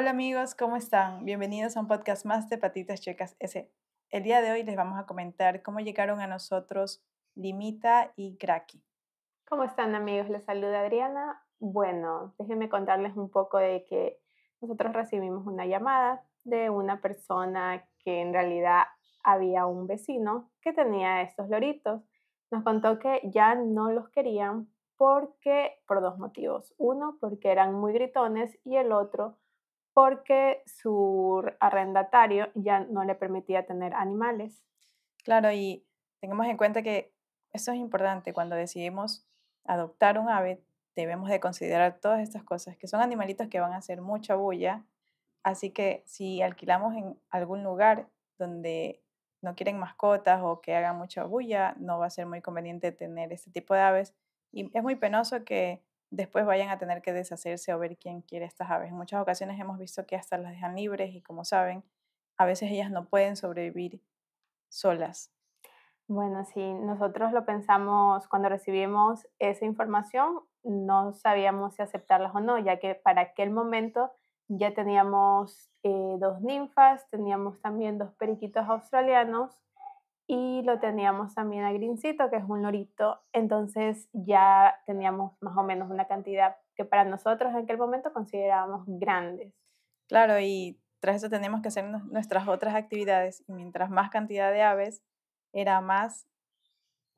Hola amigos, ¿cómo están? Bienvenidos a un podcast más de Patitas Checas S. El día de hoy les vamos a comentar cómo llegaron a nosotros Limita y Kraki. ¿Cómo están amigos? Les saluda Adriana. Bueno, déjenme contarles un poco de que nosotros recibimos una llamada de una persona que en realidad había un vecino que tenía estos loritos. Nos contó que ya no los querían porque por dos motivos. Uno, porque eran muy gritones y el otro, porque su arrendatario ya no le permitía tener animales. Claro, y tengamos en cuenta que eso es importante. Cuando decidimos adoptar un ave, debemos de considerar todas estas cosas, que son animalitos que van a hacer mucha bulla. Así que si alquilamos en algún lugar donde no quieren mascotas o que hagan mucha bulla, no va a ser muy conveniente tener este tipo de aves. Y es muy penoso que después vayan a tener que deshacerse o ver quién quiere estas aves. En muchas ocasiones hemos visto que hasta las dejan libres y como saben, a veces ellas no pueden sobrevivir solas. Bueno, sí, nosotros lo pensamos cuando recibimos esa información, no sabíamos si aceptarlas o no, ya que para aquel momento ya teníamos eh, dos ninfas, teníamos también dos periquitos australianos y lo teníamos también a Grincito, que es un lorito. Entonces ya teníamos más o menos una cantidad que para nosotros en aquel momento considerábamos grandes. Claro, y tras eso teníamos que hacer nuestras otras actividades y mientras más cantidad de aves era más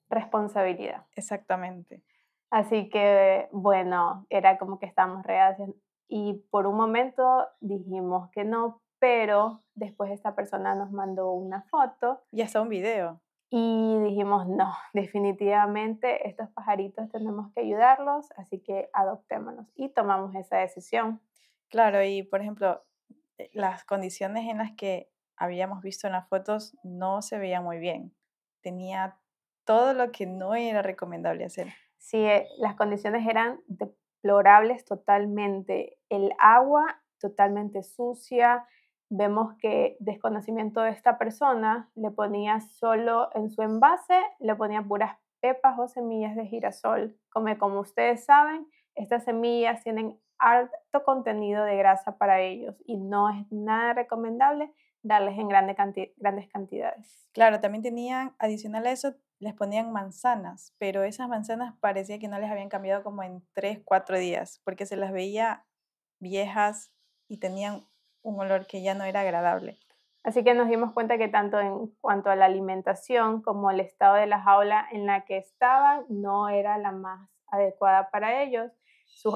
responsabilidad. Exactamente. Así que bueno, era como que estábamos reales y por un momento dijimos que no, pero después esta persona nos mandó una foto. Y hasta un video. Y dijimos, no, definitivamente estos pajaritos tenemos que ayudarlos, así que adoptémonos y tomamos esa decisión. Claro, y por ejemplo, eh, las condiciones en las que habíamos visto en las fotos no se veía muy bien. Tenía todo lo que no era recomendable hacer. Sí, eh, las condiciones eran deplorables totalmente. El agua totalmente sucia, vemos que desconocimiento de esta persona le ponía solo en su envase, le ponía puras pepas o semillas de girasol. Como, como ustedes saben, estas semillas tienen alto contenido de grasa para ellos y no es nada recomendable darles en grandes cantidades. Claro, también tenían, adicional a eso, les ponían manzanas, pero esas manzanas parecía que no les habían cambiado como en 3, 4 días, porque se las veía viejas y tenían un olor que ya no era agradable. Así que nos dimos cuenta que tanto en cuanto a la alimentación como el estado de la jaula en la que estaban no era la más adecuada para ellos.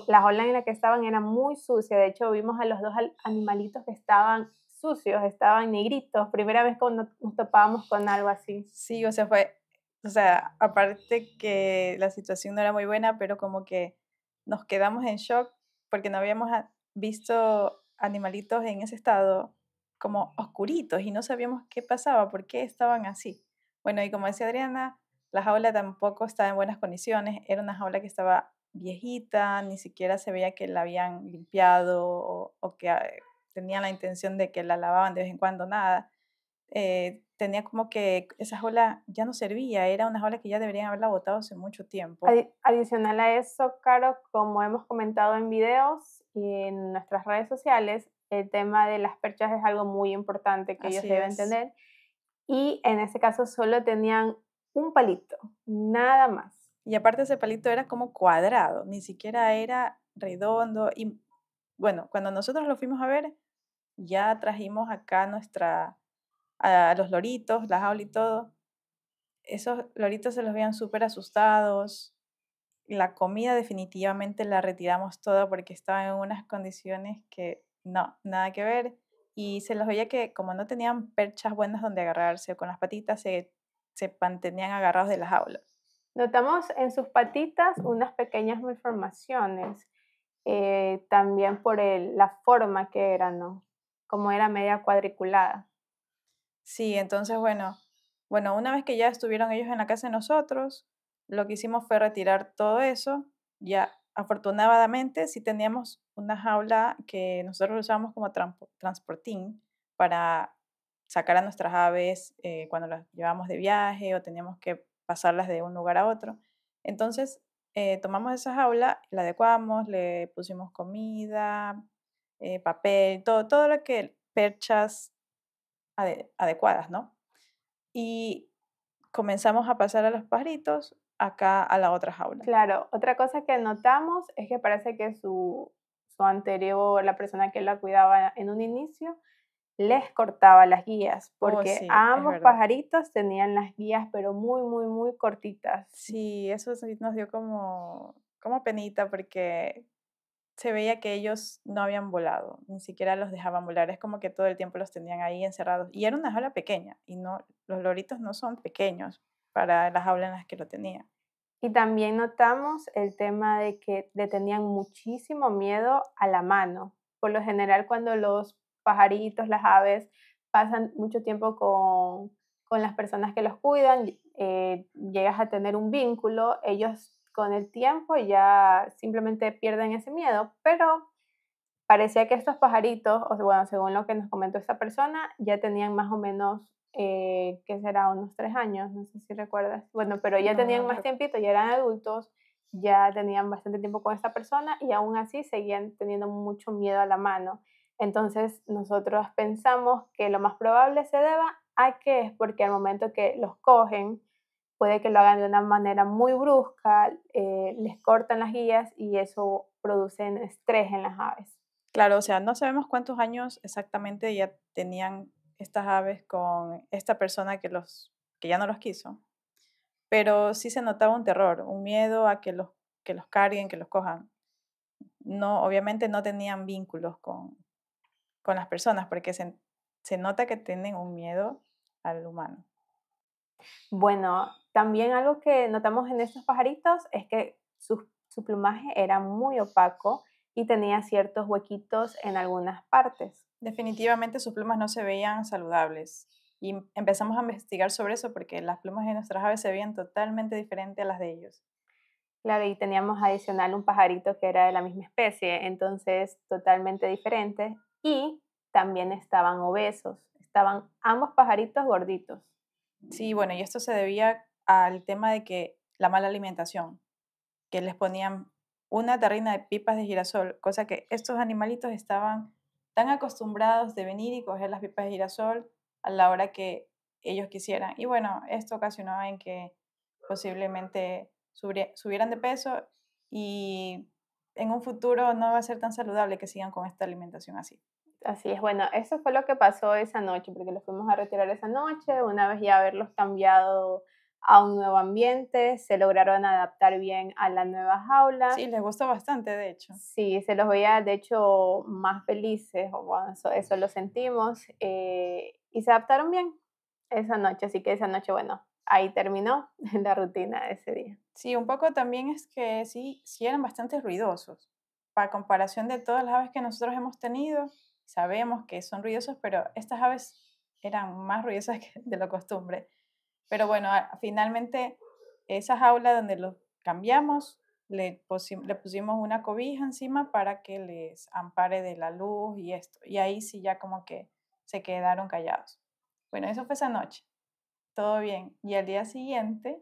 la jaula en la que estaban era muy sucia. De hecho, vimos a los dos animalitos que estaban sucios, estaban negritos. Primera vez que nos topábamos con algo así. Sí, o sea, fue, o sea, aparte que la situación no era muy buena, pero como que nos quedamos en shock porque no habíamos visto animalitos en ese estado como oscuritos y no sabíamos qué pasaba, por qué estaban así. Bueno, y como decía Adriana, la jaula tampoco estaba en buenas condiciones, era una jaula que estaba viejita, ni siquiera se veía que la habían limpiado o, que eh, tenían la intención de que la lavaban de vez en cuando, nada. Eh, tenía como que esa jaula ya no servía, era una jaula que ya deberían haberla botado hace mucho tiempo. Adicional a eso, Caro, como hemos comentado en videos, en nuestras redes sociales, el tema de las perchas es algo muy importante que ellos deben tener. Y en ese caso solo tenían un palito, nada más. Y aparte ese palito era como cuadrado, ni siquiera era redondo. Y bueno, cuando nosotros lo fuimos a ver, ya trajimos acá nuestra, a los loritos, la jaula y todo. Esos loritos se los veían súper asustados, la comida definitivamente la retiramos toda porque estaba en unas condiciones que no, nada que ver. Y se los veía que como no tenían perchas buenas donde agarrarse con las patitas, se, se mantenían agarrados de las aulas. Notamos en sus patitas unas pequeñas malformaciones, eh, también por la forma que eran, ¿no? Como era media cuadriculada. Sí, entonces, bueno, bueno, una vez que ya estuvieron ellos en la casa de nosotros, lo que hicimos fue retirar todo eso. Ya afortunadamente sí teníamos una jaula que nosotros usábamos como transportín para sacar a nuestras aves eh, cuando las llevábamos de viaje o teníamos que pasarlas de un lugar a otro. Entonces eh, tomamos esa jaula, la adecuamos, le pusimos comida, eh, papel, todo, todo lo que perchas adecuadas, ¿no? Y comenzamos a pasar a los pajaritos acá a la otra jaula. Claro, otra cosa que notamos es que parece que su, su anterior, la persona que la cuidaba en un inicio, les cortaba las guías, oh, porque ambos pajaritos tenían las guías, pero muy, muy, muy cortitas. Sí, eso nos dio como, como penita, porque se veía que ellos no habían volado, ni siquiera los dejaban volar, es como que todo el tiempo los tenían ahí encerrados. Y era una jaula pequeña, y no, los loritos no son pequeños, para las aulas en las que lo tenía. Y también notamos el tema de que le tenían muchísimo miedo a la mano. Por lo general, cuando los pajaritos, las aves, pasan mucho tiempo con, las personas que los cuidan, eh, llegas a tener un vínculo, ellos con el tiempo ya simplemente pierden ese miedo, pero parecía que estos pajaritos, o bueno, según lo que nos comentó esta persona, ya tenían más o menos, eh, ¿qué será? Unos tres años, no sé si recuerdas. Bueno, pero ya tenían más tiempito, ya eran adultos, ya tenían bastante tiempo con esta persona y aún así seguían teniendo mucho miedo a la mano. Entonces nosotros pensamos que lo más probable se deba a que es porque al momento que los cogen, puede que lo hagan de una manera muy brusca, eh, les cortan las guías y eso produce estrés en las aves. Claro, o sea, no sabemos cuántos años exactamente ya tenían estas aves con esta persona que, ya no los quiso, pero sí se notaba un terror, un miedo a que los, carguen, que los cojan. No, obviamente no tenían vínculos con, con las personas porque se, nota que tienen un miedo al humano. Bueno, también algo que notamos en estos pajaritos es que su plumaje era muy opaco y tenía ciertos huequitos en algunas partes. Definitivamente sus plumas no se veían saludables. Y em, empezamos a investigar sobre eso porque las plumas de nuestras aves se veían totalmente diferentes a las de ellos. Claro, y teníamos adicional un pajarito que era de la misma especie, entonces totalmente diferente. Y también estaban obesos, estaban ambos pajaritos gorditos. Sí, bueno, y esto se debía al tema de que la mala alimentación, que les ponían una tarina de pipas de girasol, cosa que estos animalitos estaban tan acostumbrados de venir y coger las pipas de girasol a la hora que ellos quisieran. Y bueno, esto ocasionaba en que posiblemente subieran de peso y en un futuro no va a ser tan saludable que sigan con esta alimentación así. Así es, bueno, eso fue lo que pasó esa noche, porque los fuimos a retirar esa noche, una vez ya haberlos cambiado a un nuevo ambiente, se lograron adaptar bien a la nueva jaula. Sí, les gustó bastante, de hecho. Sí, se los veía, de hecho, más felices, o eso, lo sentimos, eh, y se adaptaron bien esa noche, así que esa noche, bueno, ahí terminó la rutina de ese día. Sí, un poco también es que sí, sí eran bastante ruidosos, para comparación de todas las aves que nosotros hemos tenido, sabemos que son ruidosos, pero estas aves eran más ruidosas de lo costumbre. Pero bueno, finalmente esa jaula donde los cambiamos, le, pusimos una cobija encima para que les ampare de la luz y esto. Y ahí sí ya como que se quedaron callados. Bueno, eso fue esa noche. Todo bien. Y al día siguiente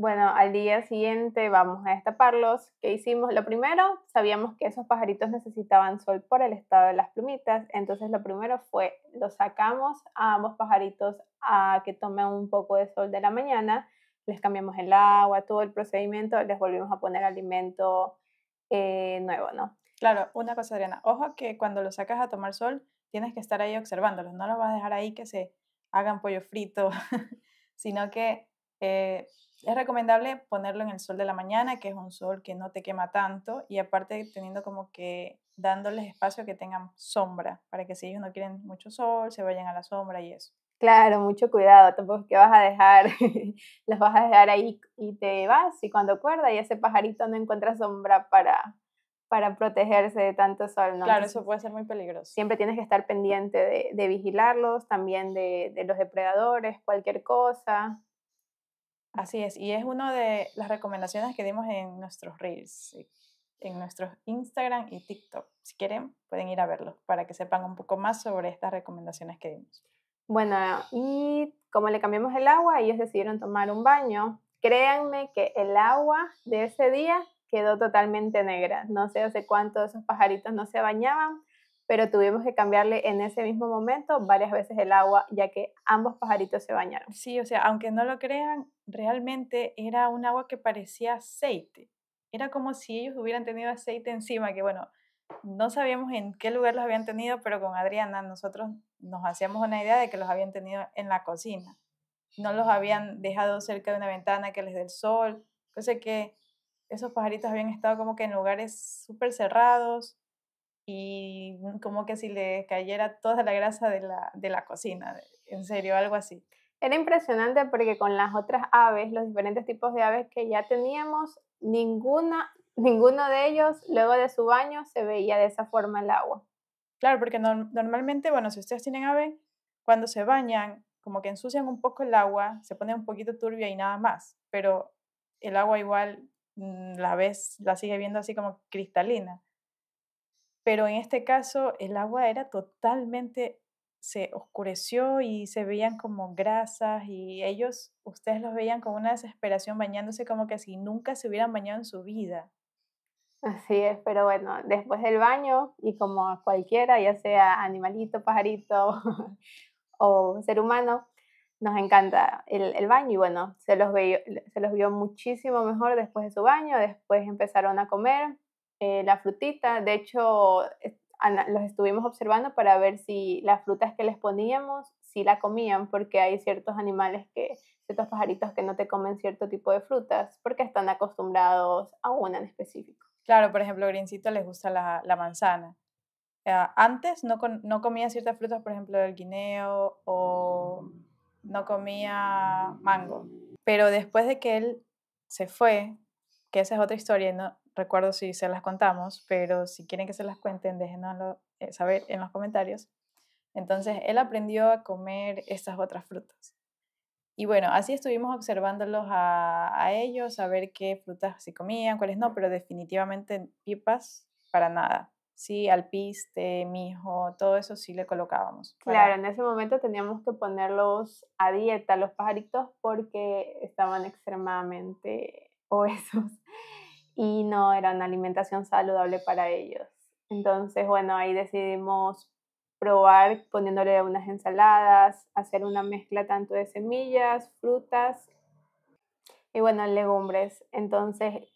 bueno, al día siguiente vamos a destaparlos. ¿Qué hicimos? Lo primero, sabíamos que esos pajaritos necesitaban sol por el estado de las plumitas, entonces lo primero fue, los sacamos a ambos pajaritos a que tomen un poco de sol de la mañana, les cambiamos el agua, todo el procedimiento, les volvimos a poner alimento eh, nuevo, ¿no? Claro, una cosa, Adriana, ojo que cuando los sacas a tomar sol, tienes que estar ahí observándolos, no los vas a dejar ahí que se hagan pollo frito, sino que eh, es recomendable ponerlo en el sol de la mañana, que es un sol que no te quema tanto y aparte teniendo como que dándoles espacio que tengan sombra, para que si ellos no quieren mucho sol, se vayan a la sombra y eso. Claro, mucho cuidado, tampoco es que vas a dejar, los vas a dejar ahí y te vas y cuando acuerdas y ese pajarito no encuentra sombra para, para protegerse de tanto sol. ¿no? Claro, eso puede ser muy peligroso. Siempre tienes que estar pendiente de, vigilarlos, también de los depredadores, cualquier cosa Así es, y es una de las recomendaciones que dimos en nuestros reels, eh, en nuestros Instagram y TikTok. Si quieren, pueden ir a verlo para que sepan un poco más sobre estas recomendaciones que dimos. Bueno, y como le cambiamos el agua, ellos decidieron tomar un baño. Créanme que el agua de ese día quedó totalmente negra. No sé hace cuánto esos pajaritos no se bañaban, pero tuvimos que cambiarle en ese mismo momento varias veces el agua, ya que ambos pajaritos se bañaron. Sí, o sea, aunque no lo crean, realmente era un agua que parecía aceite. Era como si ellos hubieran tenido aceite encima, que bueno, no sabíamos en qué lugar los habían tenido, pero con Adriana nosotros nos hacíamos una idea de que los habían tenido en la cocina. No los habían dejado cerca de una ventana que les dé el sol. Yo sé que esos pajaritos habían estado como que en lugares súper cerrados, y como que si le cayera toda la grasa de la, de la cocina, en serio, algo así. Era impresionante porque con las otras aves, los diferentes tipos de aves que ya teníamos, ninguna, ninguno de ellos luego de su baño se veía de esa forma el agua. Claro, porque normalmente, bueno, si ustedes tienen ave, cuando se bañan, como que ensucian un poco el agua, se pone un poquito turbia y nada más, pero el agua igual mm, la ves, la sigue viendo así como cristalina pero en este caso el agua era totalmente, se oscureció y se veían como grasas y ellos, ustedes los veían con una desesperación bañándose como que si nunca se hubieran bañado en su vida. Así es, pero bueno, después del baño y como cualquiera, ya sea animalito, pajarito o ser humano, nos encanta el, baño y bueno, se los, se los vio muchísimo mejor después de su baño, después empezaron a comer, eh, la frutita. De hecho, los estuvimos observando para ver si las frutas que les poníamos, si la comían, porque hay ciertos animales que, ciertos pajaritos que no te comen cierto tipo de frutas, porque están acostumbrados a una en específico. Claro, por ejemplo, Grincito les gusta la, manzana. Ah, antes no, comía ciertas frutas, por ejemplo, el guineo o no comía mango. Pero después de que él se fue, que esa es otra historia, no, recuerdo si se las contamos, pero si quieren que se las cuenten, déjenoslo eh, saber en los comentarios. Entonces, él aprendió a comer estas otras frutas. Y bueno, así estuvimos observándolos a, ellos, a ver qué frutas si comían, cuáles no, pero definitivamente pipas para nada. Sí, alpiste, mijo, todo eso sí le colocábamos. Claro, en ese momento teníamos que ponerlos a dieta, los pajaritos, porque estaban extremadamente obesos y no era una alimentación saludable para ellos. Entonces, bueno, ahí decidimos probar poniéndole unas ensaladas, hacer una mezcla tanto de semillas, frutas y bueno, legumbres. Entonces,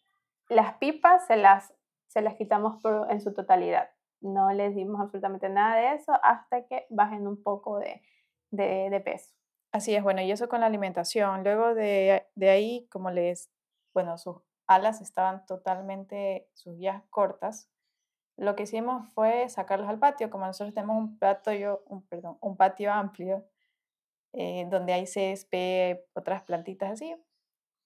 las pipas se las, se las quitamos en su totalidad. No les dimos absolutamente nada de eso hasta que bajen un poco de, peso. Así es, bueno, y eso con la alimentación. Luego de, de ahí, como les, bueno, sus alas estaban totalmente, sus vías cortas. Lo que hicimos fue sacarlos al patio, como nosotros tenemos un, patio, un, perdón, un patio amplio, eh, donde hay césped, otras plantitas así,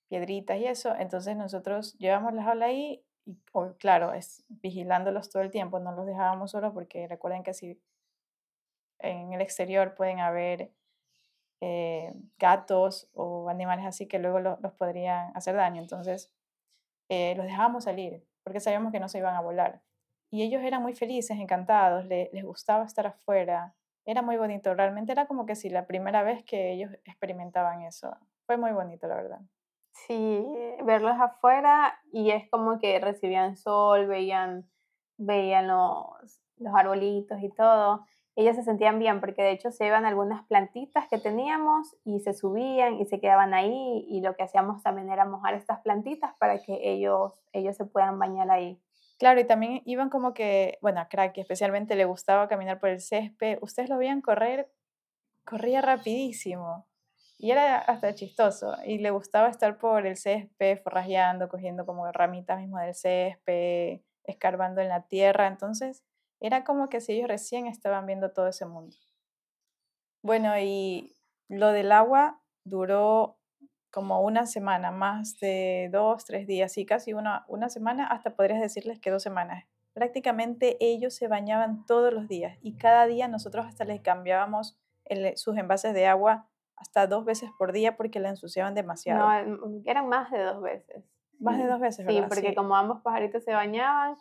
piedritas y eso. Entonces nosotros llevamos las alas ahí y, claro, es vigilándolos todo el tiempo, no los dejábamos solos porque recuerden que si en el exterior pueden haber eh, gatos o animales así que luego los podrían hacer daño. Entonces eh, los dejábamos salir porque sabíamos que no se iban a volar. Y ellos eran muy felices, encantados, les gustaba estar afuera, era muy bonito, realmente era como que si sí, la primera vez que ellos experimentaban eso, fue muy bonito la verdad. Sí, verlos afuera y es como que recibían sol, veían, veían los arbolitos y todo ellas se sentían bien porque de hecho se iban algunas plantitas que teníamos y se subían y se quedaban ahí y lo que hacíamos también era mojar estas plantitas para que ellos, ellos se puedan bañar ahí. Claro, y también iban como que, bueno, a Cracky especialmente le gustaba caminar por el césped. Ustedes lo veían correr, corría rapidísimo. Y era hasta chistoso. Y le gustaba estar por el césped, forrajeando, cogiendo como ramitas mismo del césped, escarbando en la tierra. Entonces, era como que si ellos recién estaban viendo todo ese mundo. Bueno, y lo del agua duró como una semana, más de dos, tres días, y casi una, una semana, hasta podrías decirles que dos semanas. Prácticamente ellos se bañaban todos los días y cada día nosotros hasta les cambiábamos eh, sus envases de agua hasta dos veces por día porque la ensuciaban demasiado. No, mm, eran más de dos veces. Más de dos veces, Sí, porque como ambos pajaritos se bañaban,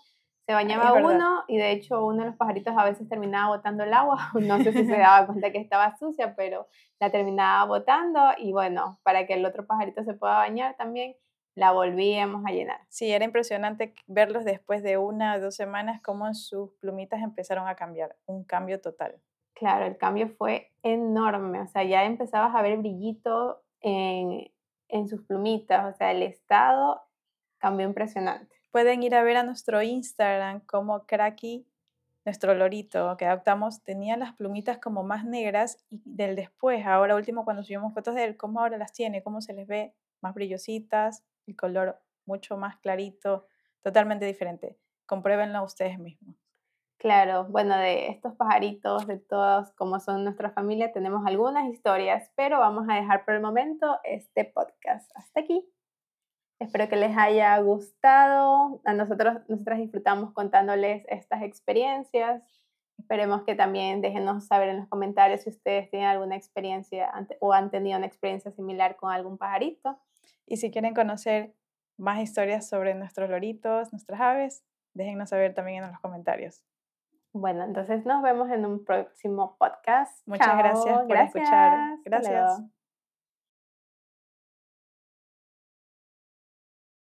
se bañaba uno y de hecho uno de los pajaritos a veces terminaba botando el agua. No sé si se daba cuenta que estaba sucia, pero la terminaba botando y bueno, para que el otro pajarito se pueda bañar también la volvíamos a llenar. Sí, era impresionante verlos después de una o dos semanas cómo sus plumitas empezaron a cambiar, un cambio total. Claro, el cambio fue enorme, o sea, ya empezabas a ver brillito en, en sus plumitas, o sea, el estado cambió impresionante pueden ir a ver a nuestro Instagram como Cracky, nuestro lorito que adoptamos, tenía las plumitas como más negras y del después, ahora último cuando subimos fotos de él, cómo ahora las tiene, cómo se les ve más brillositas, el color mucho más clarito, totalmente diferente. Compruébenlo ustedes mismos. Claro, bueno, de estos pajaritos, de todos como son nuestra familia, tenemos algunas historias, pero vamos a dejar por el momento este podcast. Hasta aquí. Espero que les haya gustado. A nosotros, nosotras disfrutamos contándoles estas experiencias. Esperemos que también déjenos saber en los comentarios si ustedes tienen alguna experiencia o han tenido una experiencia similar con algún pajarito. Y si quieren conocer más historias sobre nuestros loritos, nuestras aves, déjennos saber también en los comentarios. Bueno, entonces nos vemos en un próximo podcast. Muchas gracias por escuchar. Gracias.